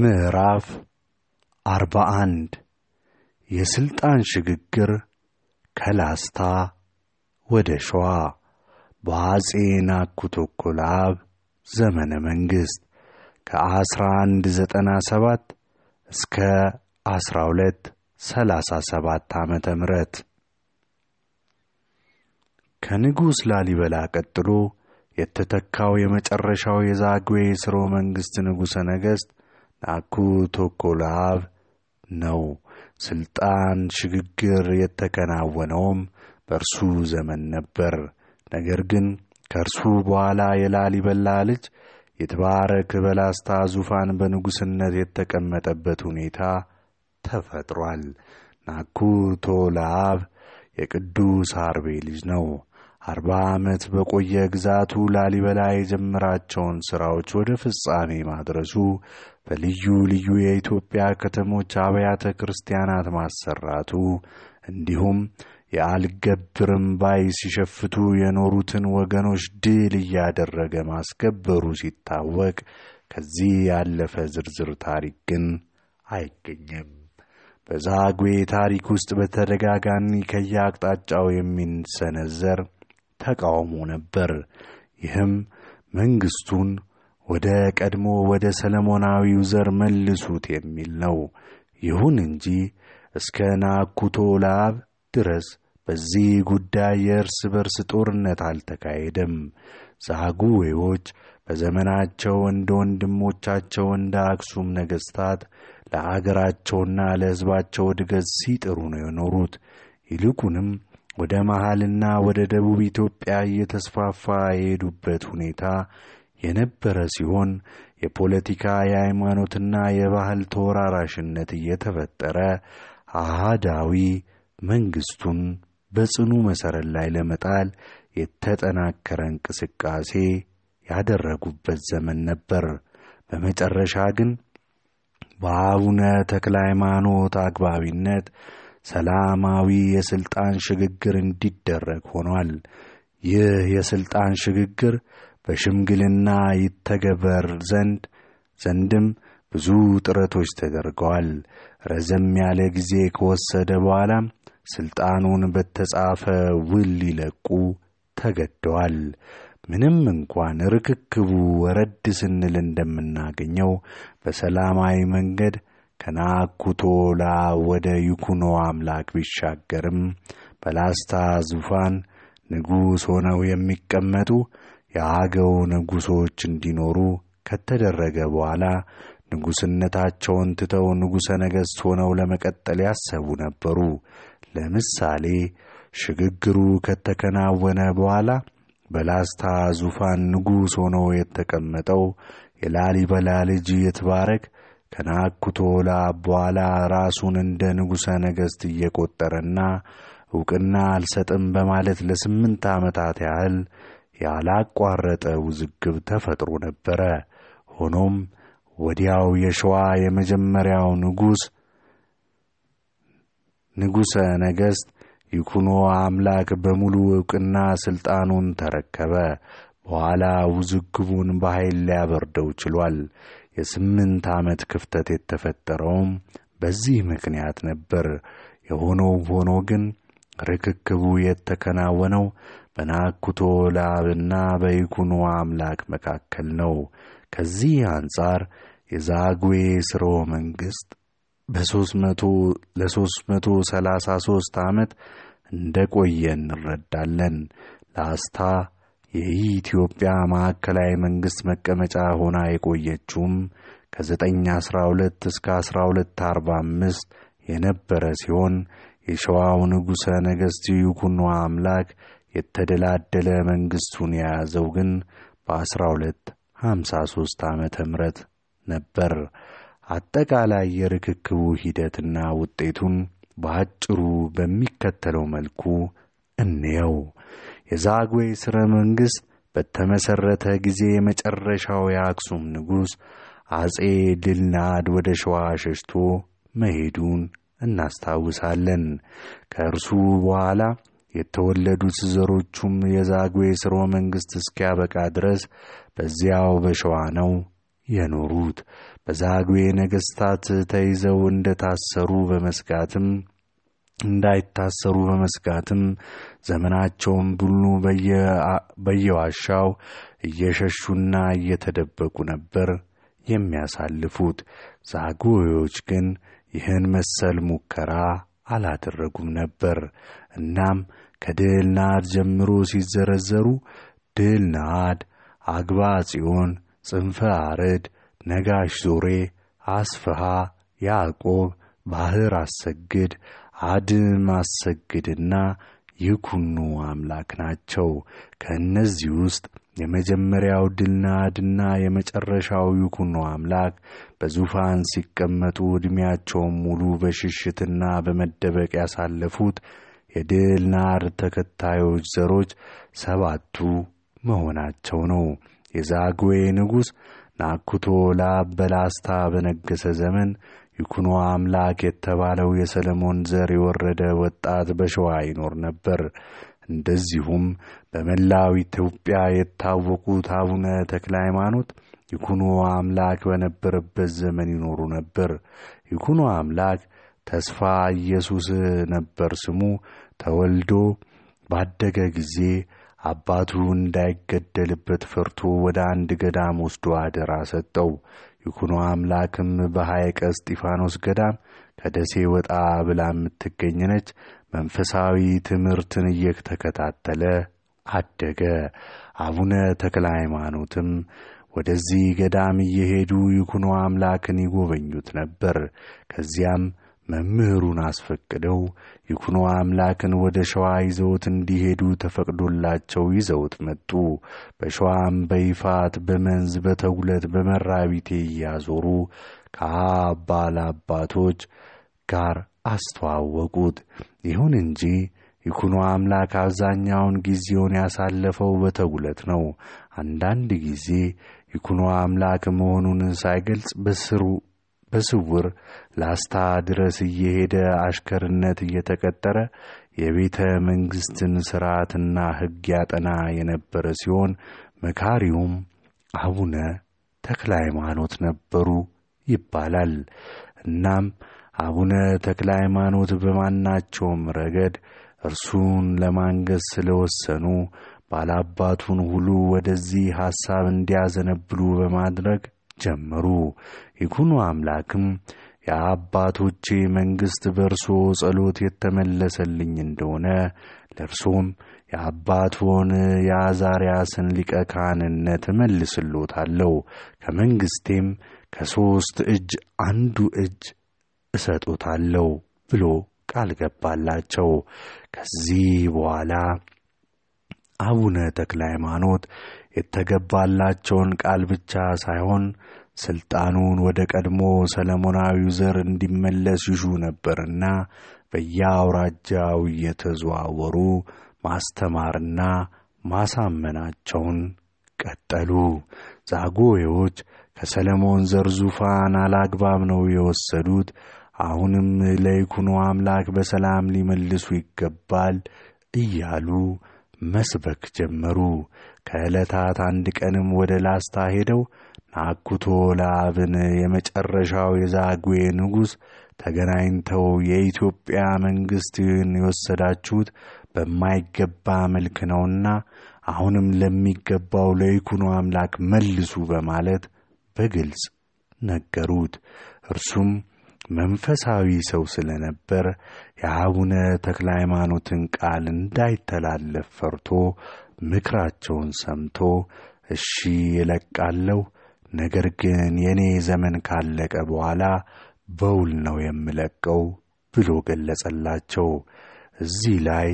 ምዕራፍ አርባ አንድ የሥልጣን ሽግግር ከላስታ ወደ ሸዋ በአጼ ናኩቶ ዘመነ መንግሥት ከአስራ አንድ ዘጠና ሰባት እስከ አስራ ሁለት ሰላሳ ሰባት ዓመተ ምረት ከንጉሥ ላሊበላ ቀጥሎ የተተካው የመጨረሻው የዛግዌ ሥርወ መንግሥት ንጉሠ ነገሥት ናኩ tokko ለአብ ነው። ስልጣን ሽግግር የተከናወነውም በእርሱ ዘመን ነበር። ነገር ግን ከእርሱ በኋላ የላሊበላ ልጅ የተባረክ በላስታ ዙፋን በንጉሥነት የተቀመጠበት ሁኔታ ተፈጥሯል። ናኩቶ ለአብ የቅዱስ አርቤ ልጅ ነው። አርባ ዓመት በቆየ ግዛቱ ላሊበላ የጀመራቸውን ሥራዎች ወደ ፍጻሜ ማድረሱ በልዩ ልዩ የኢትዮጵያ ከተሞች አብያተ ክርስቲያናት ማሰራቱ እንዲሁም የአልገብርም ባይ ሲሸፍቱ የኖሩትን ወገኖች ድል እያደረገ ማስከበሩ ሲታወቅ ከዚህ ያለፈ ዝርዝር ታሪክ ግን አይገኝም። በዛግዌ ታሪክ ውስጥ በተደጋጋሚ ከየአቅጣጫው የሚሰነዘር ተቃውሞ ነበር። ይህም መንግሥቱን ወደ ቀድሞ ወደ ሰለሞናዊው ዘር መልሱት የሚል ነው። ይሁን እንጂ እስከ ናኩቶ ለአብ ድረስ በዚህ ጉዳይ የእርስ በርስ ጦርነት አልተካሄደም። ዛጉዌዎች በዘመናቸው እንደ ወንድሞቻቸው እንደ አክሱም ነገሥታት ለአገራቸውና ለሕዝባቸው እድገት ሲጥሩ ነው የኖሩት። ይልቁንም ወደ መሃልና ወደ ደቡብ ኢትዮጵያ እየተስፋፋ የሄዱበት ሁኔታ የነበረ ሲሆን የፖለቲካ የሃይማኖትና የባህል ተወራራሽነት እየተፈጠረ አሃዳዊ መንግስቱን በጽኑ መሠረት ላይ ለመጣል የተጠናከረ እንቅስቃሴ ያደረጉበት ዘመን ነበር። በመጨረሻ ግን በአቡነ ተክለ ሃይማኖት አግባቢነት ሰላማዊ የሥልጣን ሽግግር እንዲደረግ ሆኗል። ይህ የሥልጣን ሽግግር በሽምግልና ይተገበር ዘንድ ዘንድም ብዙ ጥረቶች ተደርገዋል። ረዘም ያለ ጊዜ ከወሰደ በኋላም ሥልጣኑን በተጻፈ ውል ሊለቁ ተገደዋል። ምንም እንኳን ርክክቡ ወረድ ስንል እንደምናገኘው በሰላማዊ መንገድ ከናኩቶላ ወደ ይኩኖ አምላክ ቢሻገርም በላስታ ዙፋን ንጉሥ ሆነው የሚቀመጡ የአገው ንጉሶች እንዲኖሩ ከተደረገ በኋላ ንጉሥነታቸውን ትተው ንጉሠ ነገሥት ሆነው ለመቀጠል ያሰቡ ነበሩ። ለምሳሌ ሽግግሩ ከተከናወነ በኋላ በላስታ ዙፋን ንጉሥ ሆኖ የተቀመጠው የላሊበላ ልጅ የትባረክ ከናኩቶላ በኋላ ራሱን እንደ ንጉሠ ነገሥት እየቈጠረና ዕውቅና አልሰጥም በማለት ለስምንት ዓመታት ያህል ያላቋረጠ ውዝግብ ተፈጥሮ ነበረ። ሆኖም ወዲያው የሸዋ የመጀመሪያው ንጉሥ ንጉሠ ነገሥት ይኩኖ አምላክ በሙሉ ዕውቅና ሥልጣኑን ተረከበ። በኋላ ውዝግቡን በኃይል ሊያበርደው ችሏል። የስምንት ዓመት ክፍተት የተፈጠረውም በዚህ ምክንያት ነበር። የሆነው ሆኖ ግን ርክክቡ የተከናወነው በናኩቶ ለአብና በይኩኖ አምላክ መካከል ነው። ከዚህ አንጻር የዛጉዌ ስርወ መንግሥት በሦስት መቶ ለሦስት መቶ ሰላሳ ሦስት ዓመት እንደ ቆየ እንረዳለን። ላስታ የኢትዮጵያ ማዕከላዊ መንግሥት መቀመጫ ሆና የቆየችውም ከ912 እስከ 1245 የነበረ ሲሆን የሸዋው ንጉሠ ነገሥት ይኩኖ አምላክ የተደላደለ መንግሥቱን የያዘው ግን በ1253 ዓ ም ነበር። አጠቃላይ የርክክቡ ሂደትና ውጤቱን በአጭሩ በሚከተለው መልኩ እንየው። የዛግዌ ሥረ መንግሥት በተመሠረተ ጊዜ የመጨረሻው የአክሱም ንጉሥ አጼ ድልናድ ወደ ሸዋ ሸሽቶ መሄዱን እናስታውሳለን። ከእርሱ በኋላ የተወለዱት ዘሮቹም የዛግዌ ሥርወ መንግሥት እስኪያበቃ ድረስ በዚያው በሸዋ ነው የኖሩት። በዛግዌ ነገሥታት ተይዘው እንደ ታሰሩ በመስጋትም እንዳይታሰሩ በመስጋትም ዘመናቸውን ብሉ በየዋሻው እየሸሹና እየተደበቁ ነበር የሚያሳልፉት። ዛጉዎች ግን ይህን መሰል ሙከራ አላደረጉም ነበር። እናም ከድል ናድ ጀምሮ ሲዘረዘሩ ድል ናድ፣ አግባ ጽዮን፣ ጽንፈ አርድ፣ ነጋሽ ዞሬ፣ አስፍሃ፣ ያዕቆብ፣ ባህር አሰግድ፣ አድም አሰግድና ይኩኑ አምላክ ናቸው። ከእነዚህ ውስጥ የመጀመሪያው ድልናድና የመጨረሻው ይኩኑ አምላክ በዙፋን ሲቀመጡ ዕድሜያቸውን ሙሉ በሽሽትና በመደበቅ ያሳለፉት የድል ተከታዮች ዘሮች ሰባቱ መሆናቸው ነው። የዛግዌ ንጉሥ ናኩቶ ላበላስታ በነገሰ ዘመን ይኩኖ አምላክ የተባለው የሰለሞን ዘር የወረደ ወጣት በሸዋ ይኖር ነበር። እንደዚሁም በመላው ኢትዮጵያ የታወቁት አቡነ ተክለ ሃይማኖት ይኩኖ አምላክ በነበረበት ዘመን ይኖሩ ነበር። ይኩኖ አምላክ ተስፋ ኢየሱስ ነበር ስሙ። ተወልዶ ባደገ ጊዜ አባቱ እንዳይገደልበት ፈርቶ ወደ አንድ ገዳም ወስዶ አደራ ሰጠው። ይኩኖ አምላክም በሐይቀ እስጢፋኖስ ገዳም ከደሴ ወጣ ብላ የምትገኝ ነች። መንፈሳዊ ትምህርትን እየተከታተለ አደገ። አቡነ ተክለ ሃይማኖትም ወደዚህ ገዳም እየሄዱ ይኩኖ አምላክን ይጎበኙት ነበር። ከዚያም መምህሩን አስፈቅደው ይኩኖ አምላክን ወደ ሸዋ ይዘውት እንዲሄዱ ተፈቅዶላቸው ይዘውት መጡ። በሸዋም በይፋት በመንዝ በተጉለት በመራቢቴ እያዞሩ ከአባል አባቶች ጋር አስተዋወቁት። ይሁን እንጂ ይኩኖ አምላክ አብዛኛውን ጊዜውን ያሳለፈው በተጉለት ነው። አንዳንድ ጊዜ ይኩኖ አምላክ መሆኑን ሳይገልጽ በስሩ በስውር ላስታ ድረስ እየሄደ አሽከርነት እየተቀጠረ የቤተ መንግሥትን ሥርዓትና ሕግ ያጠና የነበረ ሲሆን መካሪውም አቡነ ተክለ ሃይማኖት ነበሩ ይባላል። እናም አቡነ ተክለ ሃይማኖት በማናቸውም ረገድ እርሱን ለማንገስ ስለወሰኑ ባላባቱን ሁሉ ወደዚህ ሐሳብ እንዲያዘነብሉ በማድረግ ጀመሩ። ይኩኑ አምላክም የአባቶቼ መንግሥት በእርሶ ጸሎት የተመለሰልኝ እንደሆነ ለእርሶም የአባቶን የአዛርያስን ሊቀ ካህንነት እመልስሎታለሁ። ከመንግሥቴም ከሦስት እጅ አንዱ እጅ እሰጦታለሁ ብሎ ቃል ገባላቸው። ከዚህ በኋላ አቡነ ተክለ ሃይማኖት የተገባላቸውን ቃል ብቻ ሳይሆን ስልጣኑን ወደ ቀድሞ ሰለሞናዊው ዘር እንዲመለስ ይሹ ነበርና በየአውራጃው እየተዘዋወሩ ማስተማርና ማሳመናቸውን ቀጠሉ። ዛጎዎች ከሰለሞን ዘር ዙፋን አላግባብ ነው የወሰዱት። አሁንም ለይኩኖ አምላክ በሰላም ሊመልሱ ይገባል እያሉ መስበክ ጀመሩ። ከዕለታት አንድ ቀንም ወደ ላስታ ሄደው ናኩቶ ለአብን የመጨረሻው የዛጉዌ ንጉሥ ተገናኝተው የኢትዮጵያ መንግሥትን የወሰዳችሁት በማይገባ መልክ ነውና አሁንም ለሚገባው ለይኩኑ አምላክ መልሱ በማለት በግልጽ ነገሩት። እርሱም መንፈሳዊ ሰው ስለነበር የአቡነ ተክለ ሃይማኖትን ቃል እንዳይተላለፍ ፈርቶ ምክራቸውን ሰምቶ እሺ ይለቃለሁ ነገር ግን የእኔ ዘመን ካለቀ በኋላ በውል ነው የምለቀው ብሎ ገለጸላቸው። እዚህ ላይ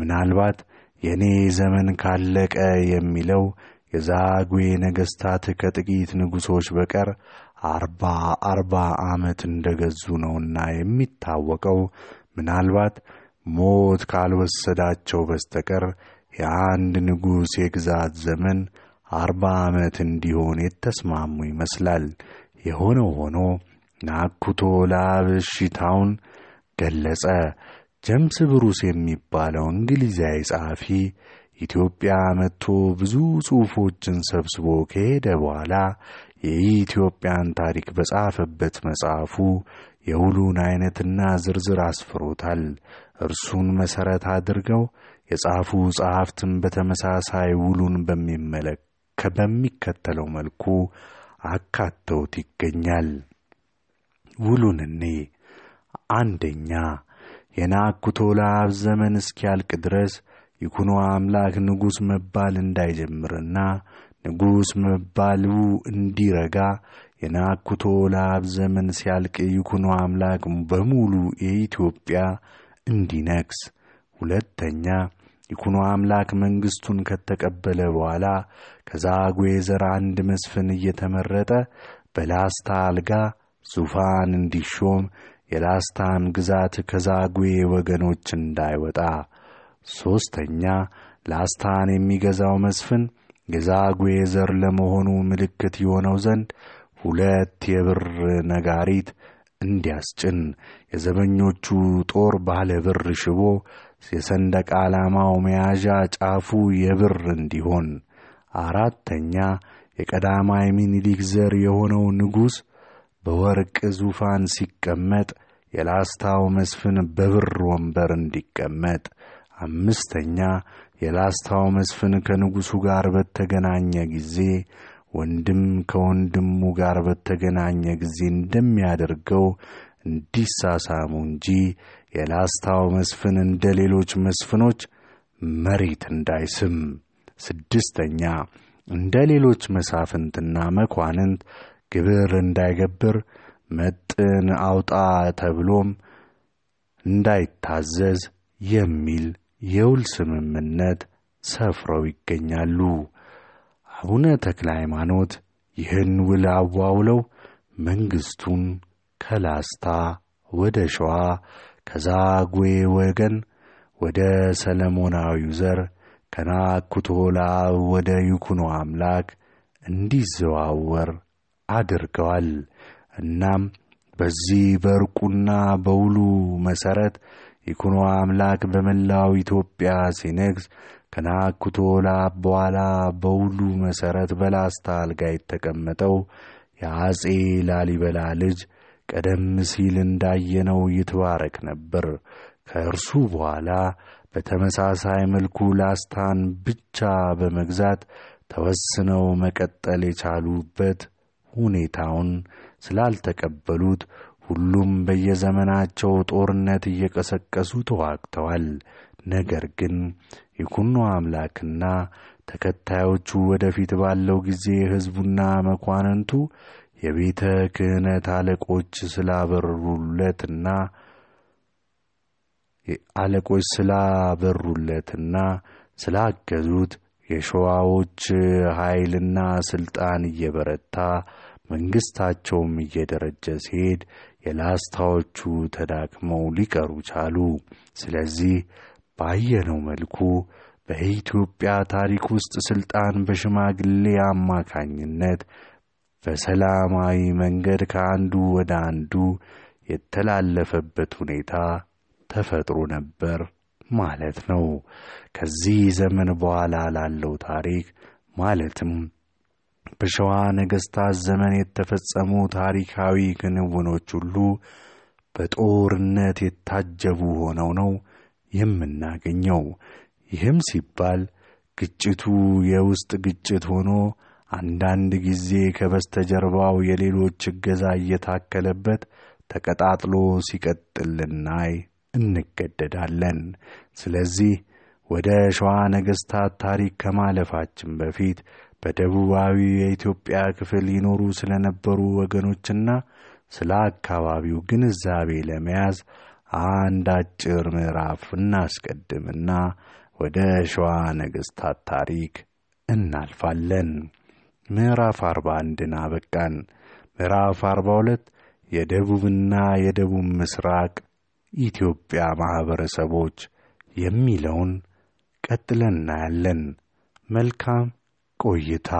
ምናልባት የእኔ ዘመን ካለቀ የሚለው የዛጉዌ ነገሥታት ከጥቂት ንጉሶች በቀር አርባ አርባ ዓመት እንደ ገዙ ነውና የሚታወቀው ምናልባት ሞት ካልወሰዳቸው በስተቀር የአንድ ንጉሥ የግዛት ዘመን አርባ ዓመት እንዲሆን የተስማሙ ይመስላል። የሆነው ሆኖ ናኩቶ ለአብሽታውን ገለጸ። ጀምስ ብሩስ የሚባለው እንግሊዛዊ ጸሐፊ ኢትዮጵያ መጥቶ ብዙ ጽሑፎችን ሰብስቦ ከሄደ በኋላ የኢትዮጵያን ታሪክ በጻፈበት መጽሐፉ የውሉን ዐይነትና ዝርዝር አስፍሮታል። እርሱን መሠረት አድርገው የጻፉ ጸሐፍትም በተመሳሳይ ውሉን በሚመለከ በሚከተለው መልኩ አካተውት ይገኛል። ውሉን እኔ አንደኛ የናኩቶ ለአብ ዘመን እስኪያልቅ ድረስ ይኩኖ አምላክ ንጉሥ መባል እንዳይጀምርና ንጉሥ መባሉ እንዲረጋ የናኩቶ ለአብ ዘመን ሲያልቅ ይኩኖ አምላክ በሙሉ የኢትዮጵያ እንዲነግስ ሁለተኛ ይኩኖ አምላክ መንግስቱን ከተቀበለ በኋላ ከዛጉ ዘር አንድ መስፍን እየተመረጠ በላስታ አልጋ ዙፋን እንዲሾም የላስታን ግዛት ከዛጉዌ ወገኖች እንዳይወጣ ሦስተኛ ላስታን የሚገዛው መስፍን የዛጉ ዘር ለመሆኑ ምልክት የሆነው ዘንድ ሁለት የብር ነጋሪት እንዲያስጭን የዘበኞቹ ጦር ባለ ብር ሽቦ የሰንደቅ ዓላማው መያዣ ጫፉ የብር እንዲሆን አራተኛ የቀዳማይ ሚኒሊክ ዘር የሆነው ንጉሥ በወርቅ ዙፋን ሲቀመጥ የላስታው መስፍን በብር ወንበር እንዲቀመጥ አምስተኛ የላስታው መስፍን ከንጉሡ ጋር በተገናኘ ጊዜ ወንድም ከወንድሙ ጋር በተገናኘ ጊዜ እንደሚያደርገው እንዲሳሳሙ እንጂ የላስታው መስፍን እንደ ሌሎች መስፍኖች መሬት እንዳይስም። ስድስተኛ እንደ ሌሎች መሳፍንትና መኳንንት ግብር እንዳይገብር መጥን አውጣ ተብሎም እንዳይታዘዝ የሚል የውል ስምምነት ሰፍረው ይገኛሉ። አቡነ ተክለ ሃይማኖት ይህን ውል አዋውለው መንግሥቱን ከላስታ ወደ ሸዋ ከዛጉዌ ወገን ወደ ሰለሞናዊው ዘር ከናኩቶ ለአብ ወደ ይኩኖ አምላክ እንዲዘዋወር አድርገዋል። እናም በዚህ በርቁና በውሉ መሠረት ይኩኖ አምላክ በመላው ኢትዮጵያ ሲነግስ ከናኩቶላ በኋላ በውሉ መሠረት በላስታ አልጋ የተቀመጠው የአጼ ላሊበላ ልጅ ቀደም ሲል እንዳየነው ይትባረክ ነበር። ከእርሱ በኋላ በተመሳሳይ መልኩ ላስታን ብቻ በመግዛት ተወስነው መቀጠል የቻሉበት ሁኔታውን ስላልተቀበሉት ሁሉም በየዘመናቸው ጦርነት እየቀሰቀሱ ተዋግተዋል። ነገር ግን የኩኖ አምላክና ተከታዮቹ ወደፊት ባለው ጊዜ ሕዝቡና መኳንንቱ የቤተ ክህነት አለቆች ስላበሩለትና አለቆች ስላበሩለትና ስላገዙት የሸዋዎች ኃይልና ሥልጣን እየበረታ መንግሥታቸውም እየደረጀ ሲሄድ የላስታዎቹ ተዳክመው ሊቀሩ ቻሉ። ስለዚህ ባየነው መልኩ በኢትዮጵያ ታሪክ ውስጥ ስልጣን በሽማግሌ አማካኝነት በሰላማዊ መንገድ ከአንዱ ወደ አንዱ የተላለፈበት ሁኔታ ተፈጥሮ ነበር ማለት ነው። ከዚህ ዘመን በኋላ ላለው ታሪክ ማለትም በሸዋ ነገሥታት ዘመን የተፈጸሙ ታሪካዊ ክንውኖች ሁሉ በጦርነት የታጀቡ ሆነው ነው የምናገኘው። ይህም ሲባል ግጭቱ የውስጥ ግጭት ሆኖ አንዳንድ ጊዜ ከበስተጀርባው የሌሎች እገዛ እየታከለበት ተቀጣጥሎ ሲቀጥልናይ እንገደዳለን። ስለዚህ ወደ ሸዋ ነገሥታት ታሪክ ከማለፋችን በፊት በደቡባዊ የኢትዮጵያ ክፍል ይኖሩ ስለነበሩ ወገኖችና ስለ አካባቢው ግንዛቤ ለመያዝ አንድ አጭር ምዕራፍ እናስቀድምና ወደ ሸዋ ነገሥታት ታሪክ እናልፋለን። ምዕራፍ አርባ አንድን አበቃን። ምዕራፍ ሁለት የደቡብና የደቡብ ምስራቅ ኢትዮጵያ ማኅበረሰቦች የሚለውን ቀጥለን እናያለን። መልካም ቆይታ